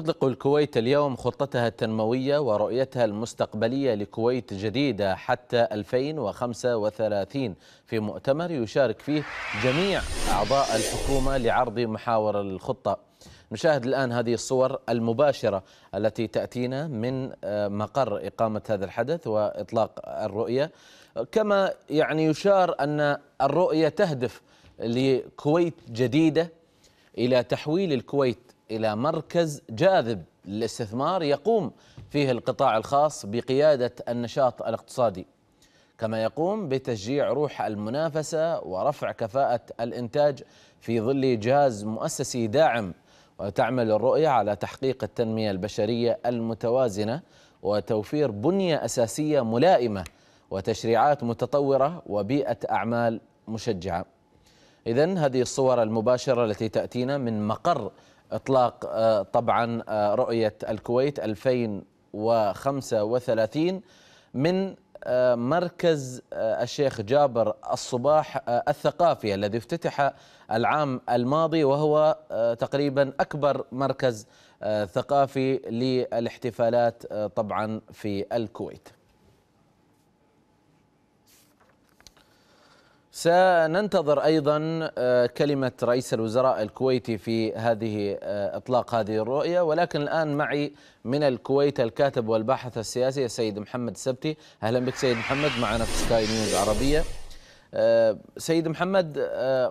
تطلق الكويت اليوم خطتها التنموية ورؤيتها المستقبلية لكويت جديدة حتى 2035 في مؤتمر يشارك فيه جميع أعضاء الحكومة لعرض محاور الخطة نشاهد الآن هذه الصور المباشرة التي تأتينا من آه، مقر إقامة هذا الحدث وإطلاق الرؤية كما يعني يشار أن الرؤية تهدف لكويت جديدة إلى تحويل الكويت الى مركز جاذب للاستثمار يقوم فيه القطاع الخاص بقياده النشاط الاقتصادي كما يقوم بتشجيع روح المنافسه ورفع كفاءه الانتاج في ظل جهاز مؤسسي داعم وتعمل الرؤيه على تحقيق التنميه البشريه المتوازنه وتوفير بنيه اساسيه ملائمه وتشريعات متطوره وبيئه اعمال مشجعه. اذا هذه الصور المباشره التي تاتينا من مقر إطلاق آه، طبعا آه، رؤية الكويت 2035 من آه، مركز الشيخ جابر الصباح الثقافي الذي افتتح العام الماضي وهو تقريبا أكبر مركز ثقافي للاحتفالات طبعا في الكويت سننتظر ايضا آه، كلمه رئيس الوزراء الكويتي في هذه آه، اطلاق هذه الرؤيه ولكن الان معي من الكويت الكاتب والباحث السياسي السيد محمد السبتي اهلا بك سيد محمد معنا في سكاي نيوز عربيه آه، سيد محمد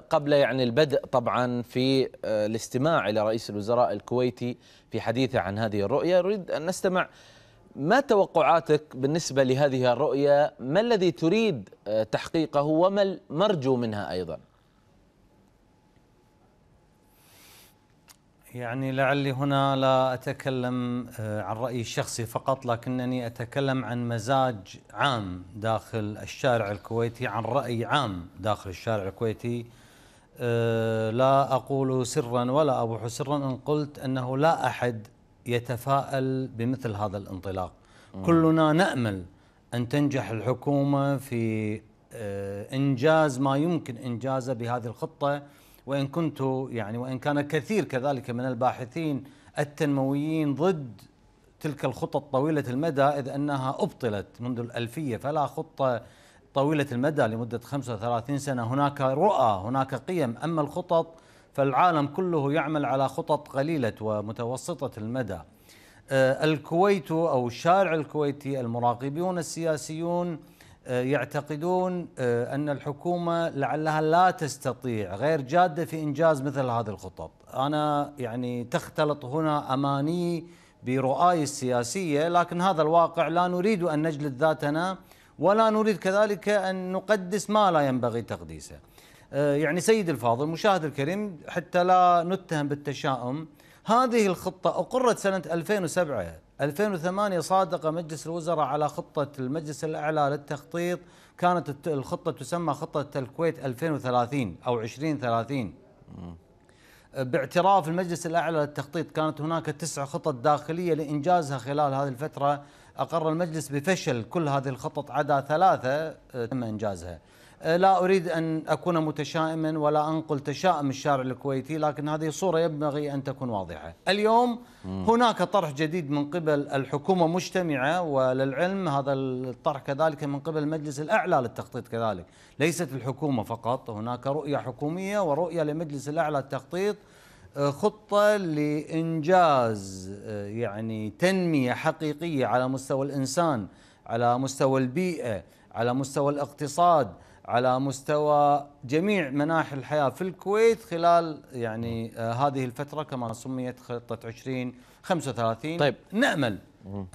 قبل يعني البدء طبعا في الاستماع الى رئيس الوزراء الكويتي في حديثه عن هذه الرؤيه نريد ان نستمع ما توقعاتك بالنسبة لهذه الرؤية ما الذي تريد آه، تحقيقه وما المرجو منها أيضا يعني لعلي هنا لا أتكلم آه، عن رأيي الشخصي فقط لكنني أتكلم عن مزاج عام داخل الشارع الكويتي عن رأي عام داخل الشارع الكويتي آه، لا أقول سرا ولا أبوح سرا إن قلت أنه لا أحد يتفائل بمثل هذا الانطلاق مم. كلنا نأمل أن تنجح الحكومة في آه، إنجاز ما يمكن إنجازه بهذه الخطة وإن كنت يعني وإن كان كثير كذلك من الباحثين التنمويين ضد تلك الخطط طويلة المدى إذ أنها أبطلت منذ الألفية فلا خطة طويلة المدى لمدة 35 سنة هناك رؤى هناك قيم أما الخطط فالعالم كله يعمل على خطط قليلة ومتوسطة المدى آه، الكويت أو الشارع الكويتي المراقبون السياسيون آه، يعتقدون آه، أن الحكومة لعلها لا تستطيع غير جادة في إنجاز مثل هذه الخطط أنا يعني تختلط هنا أماني برؤاي السياسية لكن هذا الواقع لا نريد أن نجلد ذاتنا ولا نريد كذلك أن نقدس ما لا ينبغي تقديسه آه، يعني سيد الفاضل مشاهد الكريم حتى لا نتهم بالتشاؤم هذه الخطة أقرت سنة 2007 2008 صادق مجلس الوزراء على خطة المجلس الأعلى للتخطيط كانت الخطة تسمى خطة الكويت 2030 أو 2030 باعتراف المجلس الأعلى للتخطيط كانت هناك تسع خطط داخلية لإنجازها خلال هذه الفترة أقر المجلس بفشل كل هذه الخطط عدا ثلاثة آه، تم إنجازها آه، لا أريد أن أكون متشائما ولا أنقل تشائم الشارع الكويتي لكن هذه الصورة ينبغي أن تكون واضحة اليوم هناك طرح جديد من قبل الحكومة مجتمعة وللعلم هذا الطرح كذلك من قبل المجلس الأعلى للتخطيط كذلك ليست الحكومة فقط هناك رؤية حكومية ورؤية لمجلس الأعلى للتخطيط آه، خطة لإنجاز آه، يعني تنمية حقيقية على مستوى الإنسان على مستوى البيئة على مستوى الاقتصاد على مستوى جميع مناحي الحياة في الكويت خلال يعني آه، هذه الفترة كما سميت خطة 2035 طيب نأمل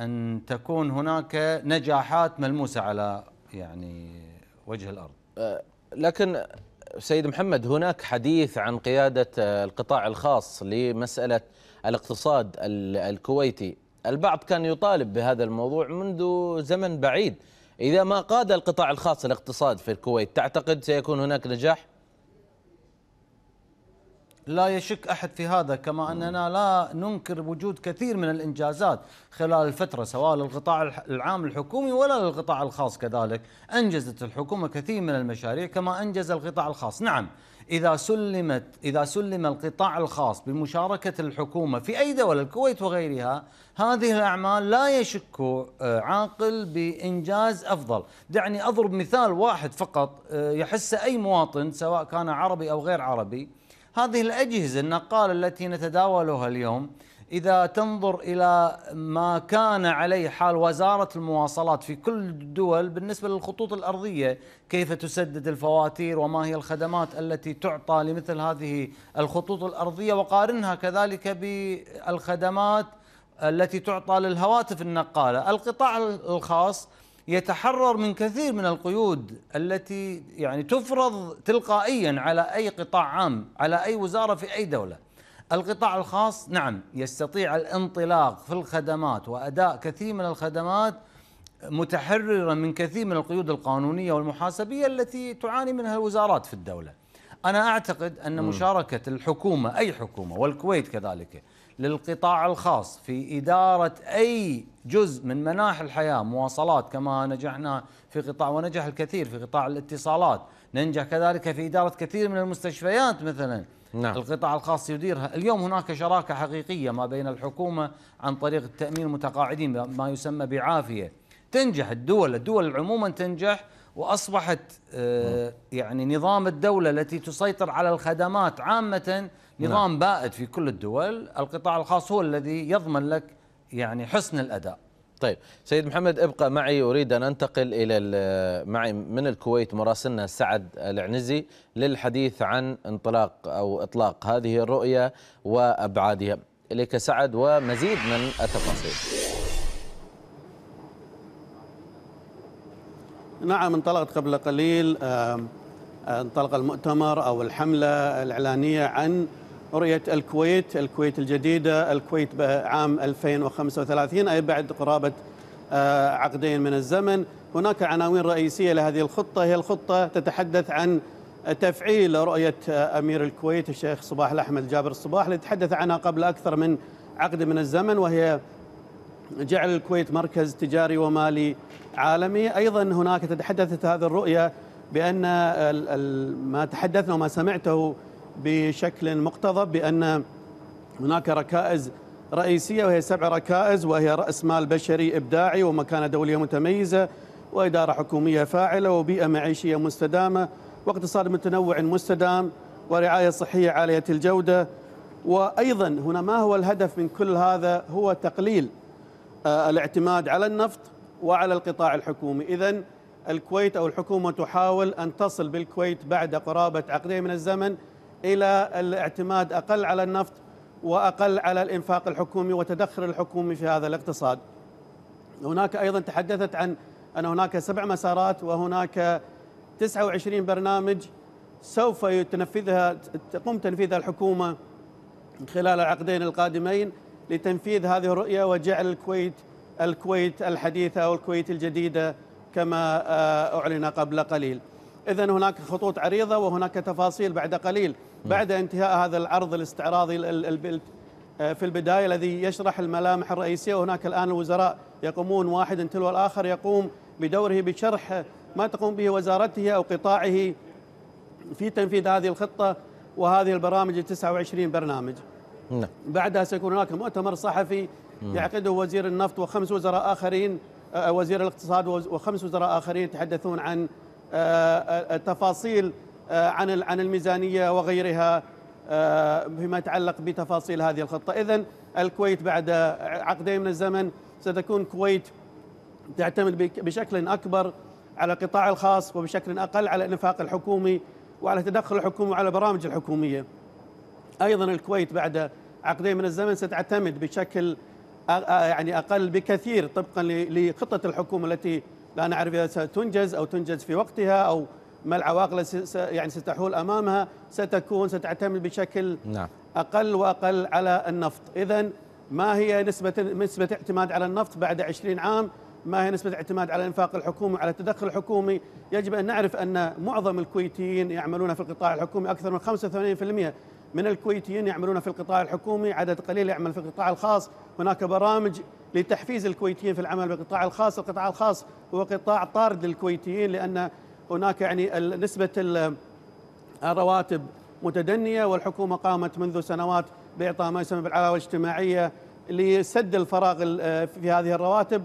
أن تكون هناك نجاحات ملموسة على يعني وجه الأرض آه، لكن سيد محمد هناك حديث عن قيادة آه، القطاع الخاص لمسألة الاقتصاد الكويتي البعض كان يطالب بهذا الموضوع منذ زمن بعيد إذا ما قاد القطاع الخاص الاقتصاد في الكويت تعتقد سيكون هناك نجاح؟ لا يشك احد في هذا كما اننا نعم. لا ننكر وجود كثير من الانجازات خلال الفتره سواء للقطاع العام الحكومي ولا للقطاع الخاص كذلك انجزت الحكومه كثير من المشاريع كما انجز القطاع الخاص نعم إذا سلمت إذا سلم القطاع الخاص بمشاركة الحكومة في أي دولة الكويت وغيرها هذه الأعمال لا يشك آه، عاقل بإنجاز أفضل دعني أضرب مثال واحد فقط آه، يحس أي مواطن سواء كان عربي أو غير عربي هذه الأجهزة النقالة التي نتداولها اليوم اذا تنظر الى ما كان عليه حال وزاره المواصلات في كل الدول بالنسبه للخطوط الارضيه، كيف تسدد الفواتير وما هي الخدمات التي تعطى لمثل هذه الخطوط الارضيه وقارنها كذلك بالخدمات التي تعطى للهواتف النقاله، القطاع الخاص يتحرر من كثير من القيود التي يعني تفرض تلقائيا على اي قطاع عام، على اي وزاره في اي دوله. القطاع الخاص نعم يستطيع الانطلاق في الخدمات واداء كثير من الخدمات متحررا من كثير من القيود القانونيه والمحاسبيه التي تعاني منها الوزارات في الدوله. انا اعتقد ان مشاركه الحكومه اي حكومه والكويت كذلك للقطاع الخاص في اداره اي جزء من مناحي الحياه مواصلات كما نجحنا في قطاع ونجح الكثير في قطاع الاتصالات، ننجح كذلك في اداره كثير من المستشفيات مثلا نعم. القطاع الخاص يديرها اليوم هناك شراكة حقيقية ما بين الحكومة عن طريق التأمين المتقاعدين ما يسمى بعافية تنجح الدول الدول عموما تنجح وأصبحت آه، نعم. يعني نظام الدولة التي تسيطر على الخدمات عامة نظام نعم. بائد في كل الدول القطاع الخاص هو الذي يضمن لك يعني حسن الأداء طيب سيد محمد ابقى معي أريد أن أنتقل إلى معي من الكويت مراسلنا سعد العنزي للحديث عن انطلاق أو إطلاق هذه الرؤية وأبعادها إليك سعد ومزيد من التفاصيل نعم انطلقت قبل قليل انطلق المؤتمر أو الحملة الإعلانية عن رؤية الكويت الكويت الجديدة الكويت عام 2035 أي بعد قرابة آه، عقدين من الزمن هناك عناوين رئيسية لهذه الخطة هي الخطة تتحدث عن تفعيل رؤية آه، أمير الكويت الشيخ صباح الأحمد جابر الصباح اللي تحدث عنها قبل أكثر من عقد من الزمن وهي جعل الكويت مركز تجاري ومالي عالمي أيضا هناك تتحدثت هذه الرؤية بأن ما تحدثنا وما سمعته بشكل مقتضب بأن هناك ركائز رئيسية وهي سبع ركائز وهي رأس مال بشري إبداعي ومكانة دولية متميزة وإدارة حكومية فاعلة وبيئة معيشية مستدامة واقتصاد متنوع مستدام ورعاية صحية عالية الجودة وأيضا هنا ما هو الهدف من كل هذا هو تقليل آه، الاعتماد على النفط وعلى القطاع الحكومي إذا الكويت أو الحكومة تحاول أن تصل بالكويت بعد قرابة عقدين من الزمن إلى الاعتماد أقل على النفط وأقل على الإنفاق الحكومي وتدخل الحكومي في هذا الاقتصاد هناك أيضا تحدثت عن أن هناك سبع مسارات وهناك 29 برنامج سوف تنفذها تقوم تنفيذها الحكومة خلال العقدين القادمين لتنفيذ هذه الرؤية وجعل الكويت الكويت الحديثة أو الكويت الجديدة كما آه، أعلن قبل قليل إذا هناك خطوط عريضة وهناك تفاصيل بعد قليل بعد انتهاء هذا العرض الاستعراضي آه، في البداية الذي يشرح الملامح الرئيسية وهناك الآن الوزراء يقومون واحدا تلو الآخر يقوم بدوره بشرح ما تقوم به وزارته أو قطاعه في تنفيذ هذه الخطة وهذه البرامج ال 29 برنامج نعم. بعدها سيكون هناك مؤتمر صحفي يعقده وزير النفط وخمس وزراء آخرين آه، وزير الاقتصاد وخمس وزراء آخرين يتحدثون عن آه، تفاصيل آه، عن عن الميزانيه وغيرها آه، فيما يتعلق بتفاصيل هذه الخطه، اذا الكويت بعد عقدين من الزمن ستكون كويت تعتمد بشكل اكبر على القطاع الخاص وبشكل اقل على الانفاق الحكومي وعلى تدخل الحكومه وعلى البرامج الحكوميه. ايضا الكويت بعد عقدين من الزمن ستعتمد بشكل يعني اقل بكثير طبقا لخطه الحكومه التي لا نعرف اذا ستنجز او تنجز في وقتها او ما العواقل يعني ستحول امامها ستكون ستعتمد بشكل نعم. اقل واقل على النفط، اذا ما هي نسبة نسبة اعتماد على النفط بعد 20 عام؟ ما هي نسبة اعتماد على الانفاق الحكومي وعلى التدخل الحكومي؟ يجب ان نعرف ان معظم الكويتيين يعملون في القطاع الحكومي اكثر من 85% من الكويتيين يعملون في القطاع الحكومي، عدد قليل يعمل في القطاع الخاص، هناك برامج لتحفيز الكويتيين في العمل بالقطاع الخاص، القطاع الخاص هو قطاع طارد للكويتيين لان هناك يعني نسبة الرواتب متدنية والحكومة قامت منذ سنوات بإعطاء ما يسمى بالعلاوة الاجتماعية لسد الفراغ في هذه الرواتب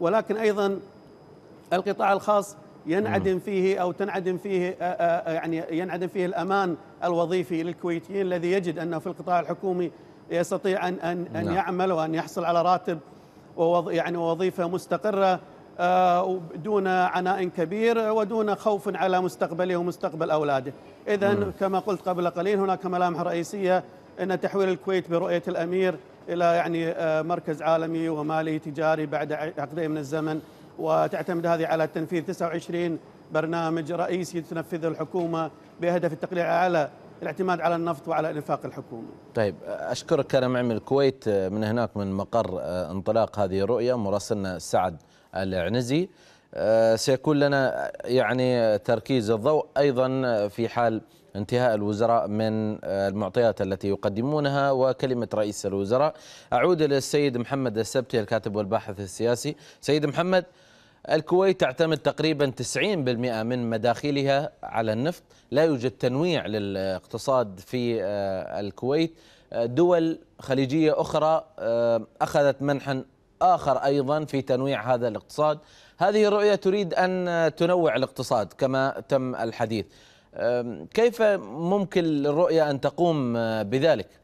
ولكن أيضا القطاع الخاص ينعدم فيه او تنعدم فيه يعني ينعدم فيه الامان الوظيفي للكويتيين الذي يجد انه في القطاع الحكومي يستطيع ان ان ان نعم. يعمل وان يحصل على راتب ووظ يعني وظيفه مستقره آه، دون عناء كبير ودون خوف على مستقبله ومستقبل أولاده إذا كما قلت قبل قليل هناك ملامح رئيسية أن تحويل الكويت برؤية الأمير إلى يعني آه، مركز عالمي ومالي تجاري بعد عقدين من الزمن وتعتمد هذه على تنفيذ 29 برنامج رئيسي تنفذه الحكومة بهدف التقليع على الاعتماد على النفط وعلى الانفاق الحكومي. طيب اشكرك كرم عمي الكويت آه، من هناك من مقر انطلاق هذه الرؤيه مراسلنا سعد العنزي آه، سيكون لنا يعني تركيز الضوء أيضا في حال انتهاء الوزراء من آه، المعطيات التي يقدمونها وكلمة رئيس الوزراء أعود إلى السيد محمد السبتي الكاتب والباحث السياسي سيد محمد الكويت تعتمد تقريبا 90% من مداخلها على النفط لا يوجد تنويع للاقتصاد في آه، الكويت دول خليجية أخرى أخذت منحا آخر أيضا في تنويع هذا الاقتصاد هذه الرؤية تريد أن تنوع الاقتصاد كما تم الحديث كيف ممكن للرؤية أن تقوم بذلك؟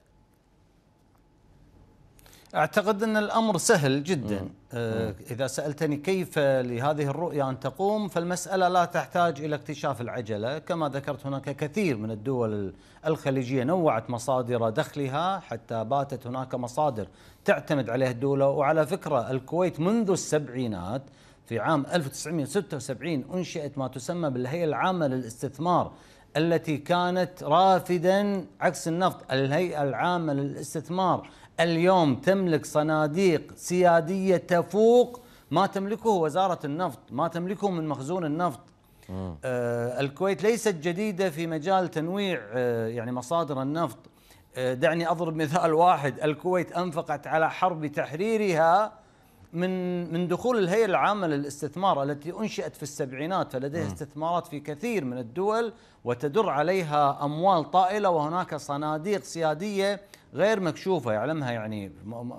اعتقد ان الامر سهل جدا مم. آه، اذا سالتني كيف لهذه الرؤيه ان تقوم فالمساله لا تحتاج الى اكتشاف العجله كما ذكرت هناك كثير من الدول الخليجيه نوعت مصادر دخلها حتى باتت هناك مصادر تعتمد عليها الدوله وعلى فكره الكويت منذ السبعينات في عام 1976 انشئت ما تسمى بالهيئه العامه للاستثمار التي كانت رافدا عكس النفط الهيئه العامه للاستثمار اليوم تملك صناديق سياديه تفوق ما تملكه وزاره النفط، ما تملكه من مخزون النفط. آه الكويت ليست جديده في مجال تنويع آه يعني مصادر النفط. آه دعني اضرب مثال واحد، الكويت انفقت على حرب تحريرها من من دخول الهيئه العامه للاستثمار التي انشئت في السبعينات فلديها استثمارات في كثير من الدول وتدر عليها اموال طائله وهناك صناديق سياديه غير مكشوفه يعلمها يعني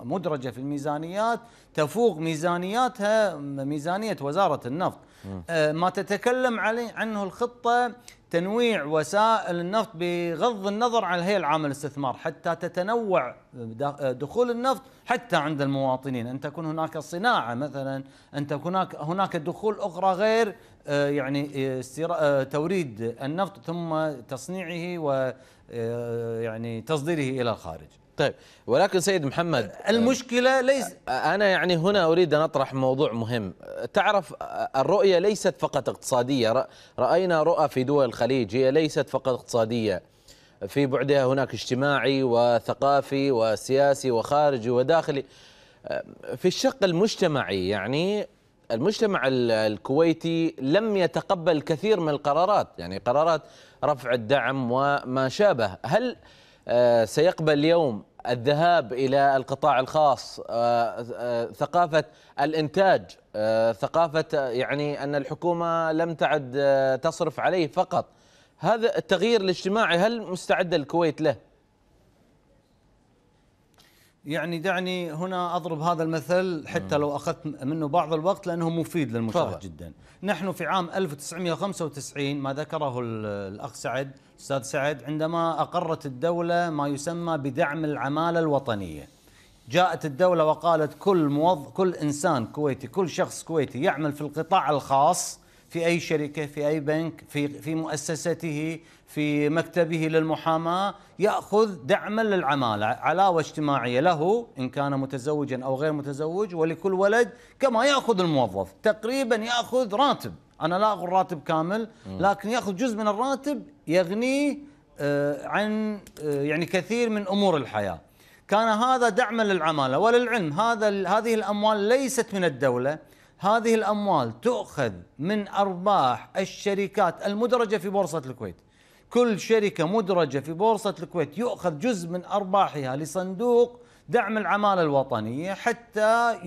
مدرجه في الميزانيات تفوق ميزانياتها ميزانيه وزاره النفط آه، ما تتكلم عليه عنه الخطه تنويع وسائل النفط بغض النظر عن هي العامة الاستثمار حتى تتنوع آه، دخول النفط حتى عند المواطنين ان تكون هناك صناعه مثلا ان تكون هناك دخول اخرى غير آه، يعني آه، آه، توريد النفط ثم تصنيعه و يعني تصديره الى الخارج طيب ولكن سيد محمد المشكلة ليس أنا يعني هنا أريد أن أطرح موضوع مهم تعرف الرؤية ليست فقط اقتصادية رأينا رؤى في دول الخليج هي ليست فقط اقتصادية في بعدها هناك اجتماعي وثقافي وسياسي وخارجي وداخلي في الشق المجتمعي يعني المجتمع الكويتي لم يتقبل كثير من القرارات يعني قرارات رفع الدعم وما شابه هل آه، سيقبل اليوم الذهاب الى القطاع الخاص آه، آه، ثقافه الانتاج ثقافه يعني ان الحكومه لم تعد تصرف عليه فقط هذا التغيير الاجتماعي هل مستعد الكويت له يعني دعني هنا اضرب هذا المثل حتى نعم. لو اخذت منه بعض الوقت لانه مفيد للمشاهد جدا. نحن في عام 1995 ما ذكره الاخ سعد الاستاذ سعد عندما اقرت الدوله ما يسمى بدعم العماله الوطنيه. جاءت الدوله وقالت كل موظف كل انسان كويتي كل شخص كويتي يعمل في القطاع الخاص في اي شركه في اي بنك في في مؤسسته في مكتبه للمحاماه ياخذ دعما للعماله علاوه اجتماعيه له ان كان متزوجا او غير متزوج ولكل ولد كما ياخذ الموظف تقريبا ياخذ راتب انا لا اقول راتب كامل لكن ياخذ جزء من الراتب يغنيه آه، عن آه، يعني كثير من امور الحياه كان هذا دعما للعماله وللعلم هذا هذه الاموال ليست من الدوله هذه الأموال تؤخذ من أرباح الشركات المدرجة في بورصة الكويت كل شركة مدرجة في بورصة الكويت يؤخذ جزء من أرباحها لصندوق دعم العمالة الوطنية حتى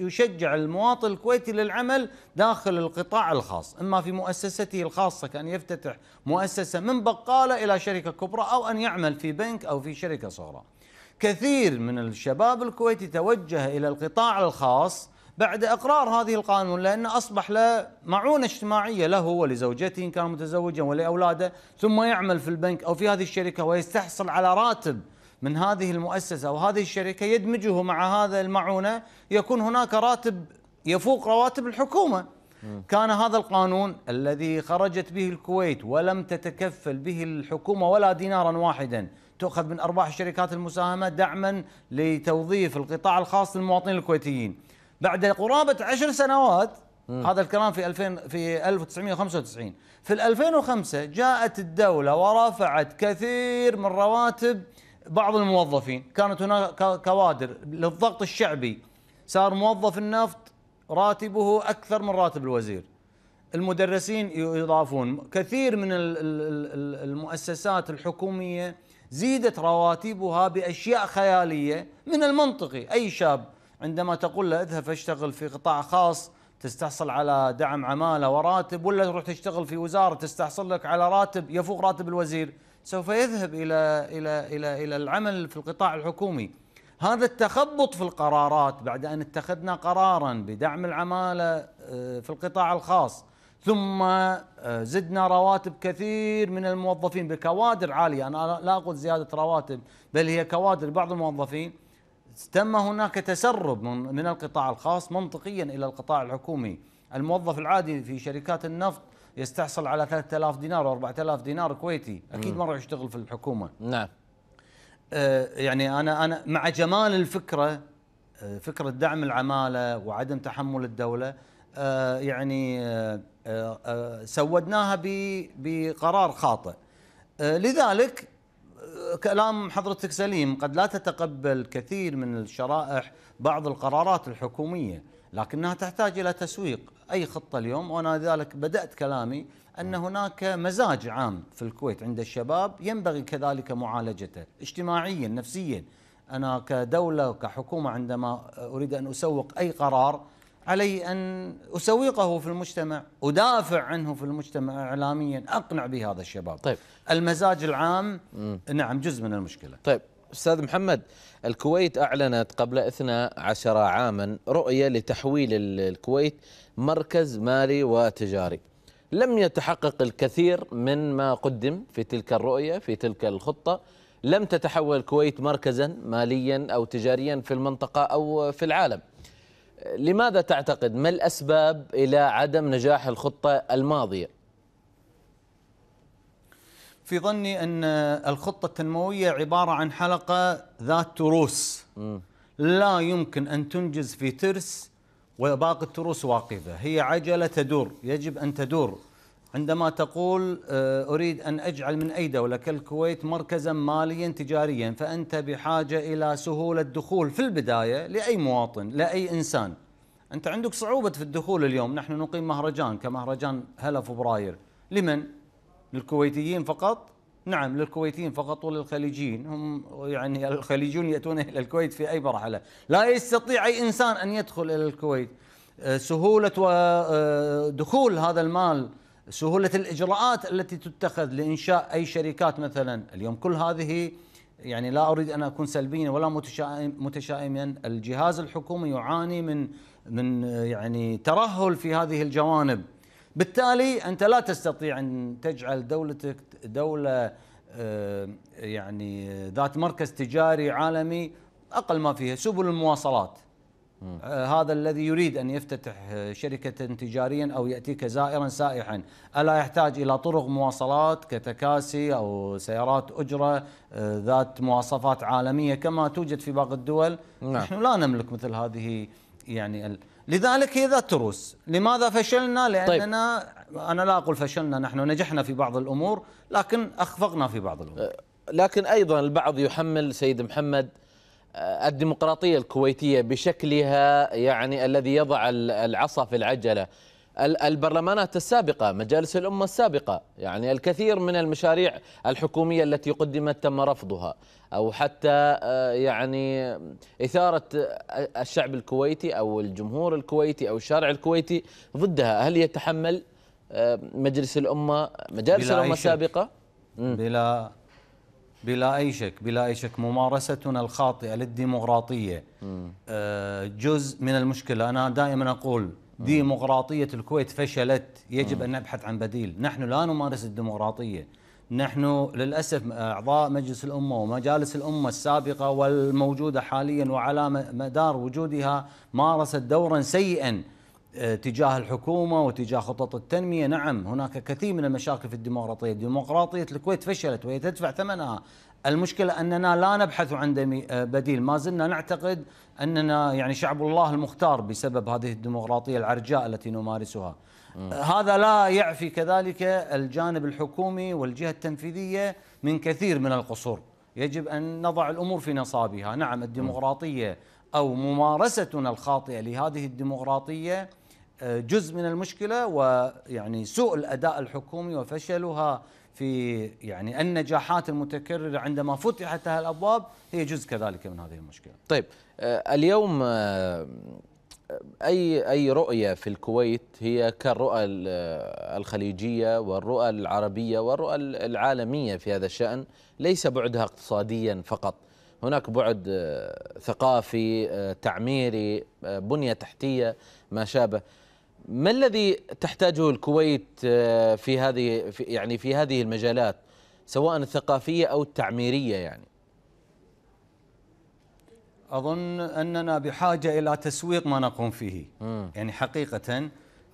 يشجع المواطن الكويتي للعمل داخل القطاع الخاص إما في مؤسسته الخاصة كأن يفتتح مؤسسة من بقالة إلى شركة كبرى أو أن يعمل في بنك أو في شركة صغرى كثير من الشباب الكويتي توجه إلى القطاع الخاص بعد اقرار هذه القانون لانه اصبح له معونه اجتماعيه له ولزوجته ان كان متزوجا ولاولاده ثم يعمل في البنك او في هذه الشركه ويستحصل على راتب من هذه المؤسسه او هذه الشركه يدمجه مع هذا المعونه يكون هناك راتب يفوق رواتب الحكومه كان هذا القانون الذي خرجت به الكويت ولم تتكفل به الحكومه ولا دينارا واحدا تؤخذ من ارباح الشركات المساهمه دعما لتوظيف القطاع الخاص للمواطنين الكويتيين بعد قرابه عشر سنوات م. هذا الكلام في 2000 في 1995 في 2005 جاءت الدوله ورفعت كثير من رواتب بعض الموظفين كانت هناك كوادر للضغط الشعبي صار موظف النفط راتبه اكثر من راتب الوزير المدرسين يضافون كثير من المؤسسات الحكوميه زيدت رواتبها باشياء خياليه من المنطقي اي شاب عندما تقول له اذهب اشتغل في قطاع خاص تستحصل على دعم عماله وراتب ولا تروح تشتغل في وزاره تستحصل لك على راتب يفوق راتب الوزير سوف يذهب الى الى الى الى العمل في القطاع الحكومي هذا التخبط في القرارات بعد ان اتخذنا قرارا بدعم العماله آه، في القطاع الخاص ثم آه، زدنا رواتب كثير من الموظفين بكوادر عاليه انا لا اقول زياده رواتب بل هي كوادر بعض الموظفين تم هناك تسرب من القطاع الخاص منطقيا الى القطاع الحكومي الموظف العادي في شركات النفط يستحصل على 3000 دينار و4000 دينار كويتي اكيد ما راح يشتغل في الحكومه نعم آه يعني انا انا مع جمال الفكره آه فكره دعم العماله وعدم تحمل الدوله آه يعني آه، آه، آه، سودناها بقرار خاطئ لذلك كلام حضرتك سليم قد لا تتقبل كثير من الشرائح بعض القرارات الحكومية لكنها تحتاج إلى تسويق أي خطة اليوم وأنا ذلك بدأت كلامي أن هناك مزاج عام في الكويت عند الشباب ينبغي كذلك معالجته اجتماعيا نفسيا أنا كدولة وكحكومة عندما أريد أن أسوق أي قرار علي أن أسوقه في المجتمع أدافع عنه في المجتمع إعلاميا أقنع به هذا الشباب طيب المزاج العام م. نعم جزء من المشكلة طيب أستاذ محمد الكويت أعلنت قبل 12 عاما رؤية لتحويل الكويت مركز مالي وتجاري لم يتحقق الكثير من ما قدم في تلك الرؤية في تلك الخطة لم تتحول الكويت مركزا ماليا أو تجاريا في المنطقة أو في العالم لماذا تعتقد ما الأسباب إلى عدم نجاح الخطة الماضية؟ في ظني أن الخطة التنموية عبارة عن حلقة ذات تروس لا يمكن أن تنجز في ترس وباقي التروس واقفة هي عجلة تدور يجب أن تدور عندما تقول آه، أريد أن أجعل من أي دولة كالكويت مركزا ماليا تجاريا فأنت بحاجة إلى سهولة دخول في البداية لأي مواطن لأي إنسان أنت عندك صعوبة في الدخول اليوم نحن نقيم مهرجان كمهرجان هلا فبراير لمن؟ للكويتيين فقط؟ نعم للكويتيين فقط وللخليجيين هم يعني الخليجيون يأتون إلى الكويت في أي مرحلة لا يستطيع أي إنسان أن يدخل إلى الكويت آه، سهولة ودخول آه، هذا المال سهوله الاجراءات التي تتخذ لانشاء اي شركات مثلا اليوم كل هذه يعني لا اريد ان اكون سلبيا ولا متشائم متشائما الجهاز الحكومي يعاني من من يعني ترهل في هذه الجوانب بالتالي انت لا تستطيع ان تجعل دولتك دوله آه، يعني ذات مركز تجاري عالمي اقل ما فيها سبل المواصلات آه، هذا الذي يريد أن يفتتح آه، شركة تجاريا أو يأتيك زائرا سائحا ألا يحتاج إلى طرق مواصلات كتكاسي أو سيارات أجرة آه، ذات مواصفات عالمية كما توجد في باقي الدول نعم. نحن لا نملك مثل هذه يعني ال... لذلك هي ذات تروس لماذا فشلنا طيب. لأننا طيب. أنا لا أقول فشلنا نحن نجحنا في بعض الأمور لكن أخفقنا في بعض الأمور لكن أيضا البعض يحمل سيد محمد الديمقراطية الكويتية بشكلها يعني الذي يضع العصا في العجلة البرلمانات السابقة مجالس الأمة السابقة يعني الكثير من المشاريع الحكومية التي قدمت تم رفضها أو حتى آه، يعني إثارة آه، الشعب الكويتي أو الجمهور الكويتي أو الشارع الكويتي ضدها هل يتحمل آه، مجلس الأمة مجالس الأمة السابقة بلا بلا أي شك بلا أي شك ممارستنا الخاطئة للديمقراطية آه، جزء من المشكلة أنا دائما أقول ديمقراطية الكويت فشلت يجب أن نبحث عن بديل نحن لا نمارس الديمقراطية نحن للأسف آه، أعضاء مجلس الأمة ومجالس الأمة السابقة والموجودة حاليا وعلى مدار وجودها مارست دورا سيئا آه، تجاه الحكومة وتجاه خطط التنمية نعم هناك كثير من المشاكل في الديمقراطية ديمقراطية الكويت فشلت وهي تدفع ثمنها المشكلة أننا لا نبحث عن آه، بديل ما زلنا نعتقد أننا يعني شعب الله المختار بسبب هذه الديمقراطية العرجاء التي نمارسها م. آه، هذا لا يعفي كذلك الجانب الحكومي والجهة التنفيذية من كثير من القصور يجب أن نضع الأمور في نصابها نعم الديمقراطية أو ممارستنا الخاطئة لهذه الديمقراطية جزء من المشكله ويعني سوء الاداء الحكومي وفشلها في يعني النجاحات المتكرره عندما فتحت الابواب هي جزء كذلك من هذه المشكله. طيب آه، اليوم آه، اي اي رؤيه في الكويت هي كالرؤى آه، الخليجيه والرؤى العربيه والرؤى العالميه في هذا الشان ليس بعدها اقتصاديا فقط هناك بعد ثقافي تعميري بنيه تحتيه ما شابه ما الذي تحتاجه الكويت آه، في هذه يعني في هذه المجالات سواء الثقافيه او التعميريه يعني اظن اننا بحاجه الى تسويق ما نقوم فيه م. يعني حقيقه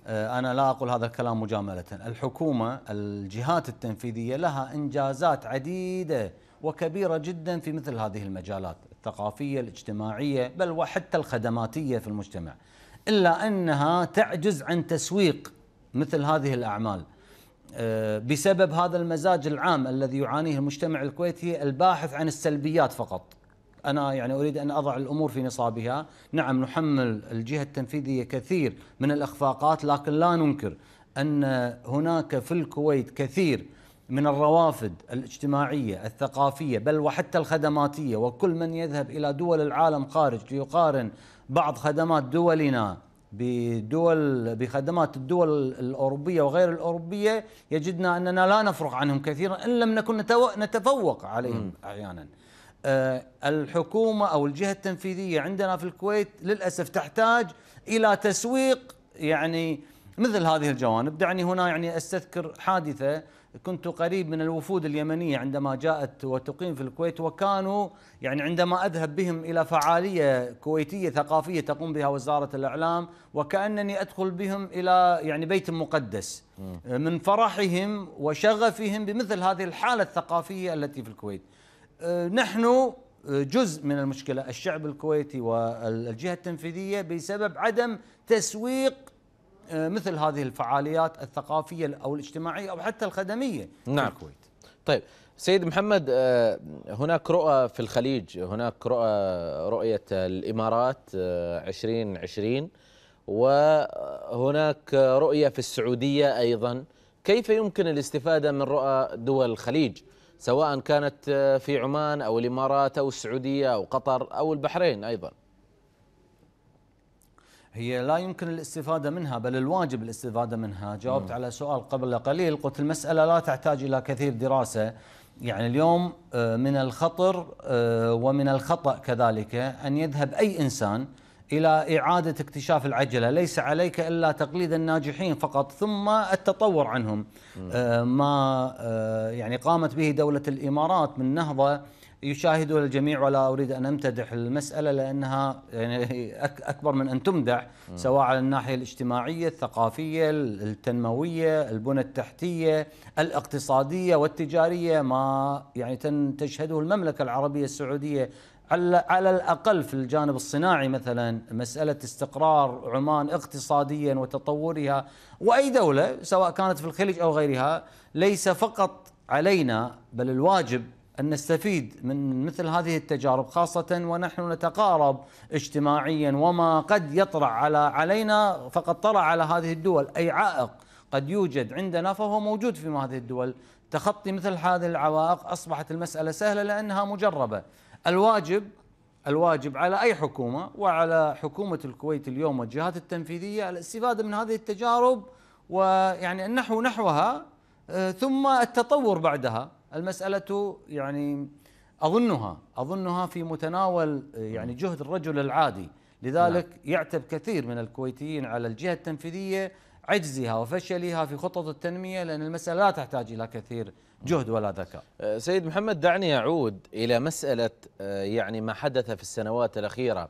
آه، انا لا اقول هذا الكلام مجامله الحكومه الجهات التنفيذيه لها انجازات عديده وكبيره جدا في مثل هذه المجالات الثقافيه الاجتماعيه بل وحتى الخدماتيه في المجتمع الا انها تعجز عن تسويق مثل هذه الاعمال آه، بسبب هذا المزاج العام الذي يعانيه المجتمع الكويتي الباحث عن السلبيات فقط انا يعني اريد ان اضع الامور في نصابها نعم نحمل الجهه التنفيذيه كثير من الاخفاقات لكن لا ننكر ان هناك في الكويت كثير من الروافد الاجتماعيه الثقافيه بل وحتى الخدماتيه وكل من يذهب الى دول العالم خارج ليقارن بعض خدمات دولنا بدول بخدمات الدول الأوروبية وغير الأوروبية يجدنا أننا لا نفرق عنهم كثيرا إن لم نكن نتفوق عليهم أحيانا آه، الحكومة أو الجهة التنفيذية عندنا في الكويت للأسف تحتاج إلى تسويق يعني مثل هذه الجوانب دعني هنا يعني أستذكر حادثة كنت قريب من الوفود اليمنية عندما جاءت وتقيم في الكويت وكانوا يعني عندما أذهب بهم إلى فعالية كويتية ثقافية تقوم بها وزارة الإعلام وكأنني أدخل بهم إلى يعني بيت مقدس من فرحهم وشغفهم بمثل هذه الحالة الثقافية التي في الكويت أه، نحن جزء من المشكلة الشعب الكويتي والجهة التنفيذية بسبب عدم تسويق آه، مثل هذه الفعاليات الثقافية أو الاجتماعية أو حتى الخدمية نعم. في الكويت طيب سيد محمد آه، هناك رؤى في الخليج هناك رؤى رؤية الإمارات 2020 آه، وهناك رؤية في السعودية أيضا كيف يمكن الاستفادة من رؤى دول الخليج سواء كانت في عمان أو الإمارات أو السعودية أو قطر أو البحرين أيضا هي لا يمكن الاستفادة منها بل الواجب الاستفادة منها جاوبت على سؤال قبل قليل قلت المسألة لا تحتاج إلى كثير دراسة يعني اليوم آه، من الخطر آه، ومن الخطأ كذلك أن يذهب أي إنسان إلى إعادة اكتشاف العجلة ليس عليك إلا تقليد الناجحين فقط ثم التطور عنهم آه، ما يعني قامت به دولة الإمارات من نهضة يشاهدها الجميع ولا اريد ان امتدح المساله لانها يعني اكبر من ان تمدح سواء على الناحيه الاجتماعيه، الثقافيه، التنمويه، البنى التحتيه، الاقتصاديه والتجاريه ما يعني تشهده المملكه العربيه السعوديه على على الاقل في الجانب الصناعي مثلا مساله استقرار عمان اقتصاديا وتطورها واي دوله سواء كانت في الخليج او غيرها ليس فقط علينا بل الواجب أن نستفيد من مثل هذه التجارب خاصة ونحن نتقارب اجتماعيا وما قد يطرأ على علينا فقد طرأ على هذه الدول أي عائق قد يوجد عندنا فهو موجود في هذه الدول تخطي مثل هذه العوائق أصبحت المسألة سهلة لأنها مجربة الواجب الواجب على أي حكومة وعلى حكومة الكويت اليوم والجهات التنفيذية الاستفادة من هذه التجارب ويعني النحو نحوها آه، ثم التطور بعدها المسألة يعني أظنها أظنها في متناول آه، يعني نعم. جهد الرجل العادي لذلك نعم. يعتب كثير من الكويتيين على الجهة التنفيذية عجزها وفشلها في خطط التنمية لأن المسألة لا تحتاج إلى كثير جهد ولا ذكاء آه، سيد محمد دعني أعود إلى مسألة آه، يعني ما حدث في السنوات الأخيرة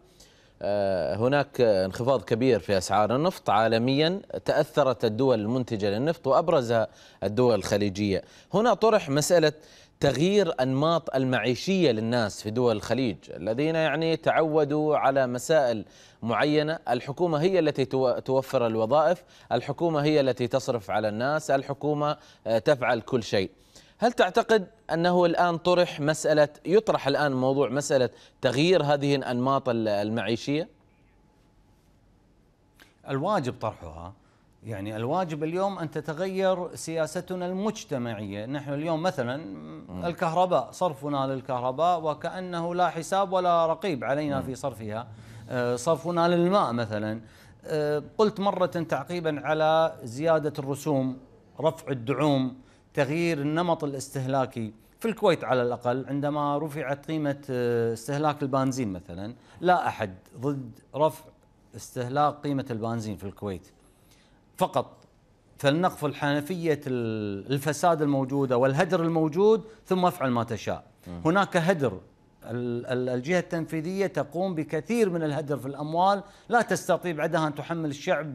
آه، هناك انخفاض كبير في اسعار النفط عالميا تاثرت الدول المنتجه للنفط وابرزها الدول الخليجيه. هنا طرح مساله تغيير انماط المعيشيه للناس في دول الخليج الذين يعني تعودوا على مسائل معينه، الحكومه هي التي توفر الوظائف، الحكومه هي التي تصرف على الناس، الحكومه آه، تفعل كل شيء. هل تعتقد انه الان طرح مساله يطرح الان موضوع مساله تغيير هذه الانماط المعيشيه؟ الواجب طرحها يعني الواجب اليوم ان تتغير سياستنا المجتمعيه، نحن اليوم مثلا الكهرباء صرفنا للكهرباء وكانه لا حساب ولا رقيب علينا في صرفها، آه، صرفنا للماء مثلا آه، قلت مره تعقيبا على زياده الرسوم، رفع الدعوم تغيير النمط الاستهلاكي في الكويت على الاقل عندما رفعت قيمه آه، استهلاك البنزين مثلا لا احد ضد رفع استهلاك قيمه البنزين في الكويت فقط فلنقفل حنفيه الفساد الموجوده والهدر الموجود ثم افعل ما تشاء هناك هدر الجهة التنفيذية تقوم بكثير من الهدر في الأموال لا تستطيع بعدها أن تحمل الشعب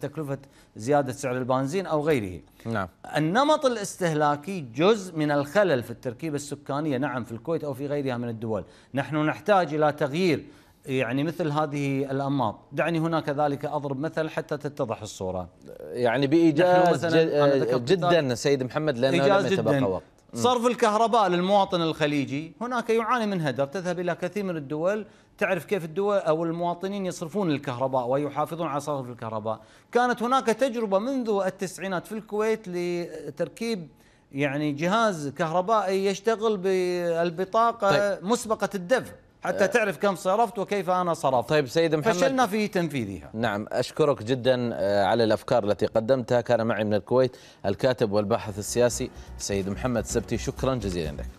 تكلفة زيادة سعر البنزين أو غيره نعم. النمط الاستهلاكي جزء من الخلل في التركيبة السكانية نعم في الكويت أو في غيرها من الدول نحن نحتاج إلى تغيير يعني مثل هذه الانماط، دعني هنا كذلك اضرب مثل حتى تتضح الصوره. يعني بايجاز جد جدا سيد محمد لانه لم يتبقى وقت. صرف الكهرباء للمواطن الخليجي هناك يعاني من هدر تذهب إلى كثير من الدول تعرف كيف الدول أو المواطنين يصرفون الكهرباء ويحافظون على صرف الكهرباء كانت هناك تجربة منذ التسعينات في الكويت لتركيب يعني جهاز كهربائي يشتغل بالبطاقة طيب. مسبقة الدفع حتى آه. تعرف كم صرفت وكيف أنا صرفت طيب سيد محمد فشلنا في تنفيذها نعم أشكرك جدا آه، على الأفكار التي قدمتها كان معي من الكويت الكاتب والباحث السياسي سيد محمد سبتي شكرا جزيلا لك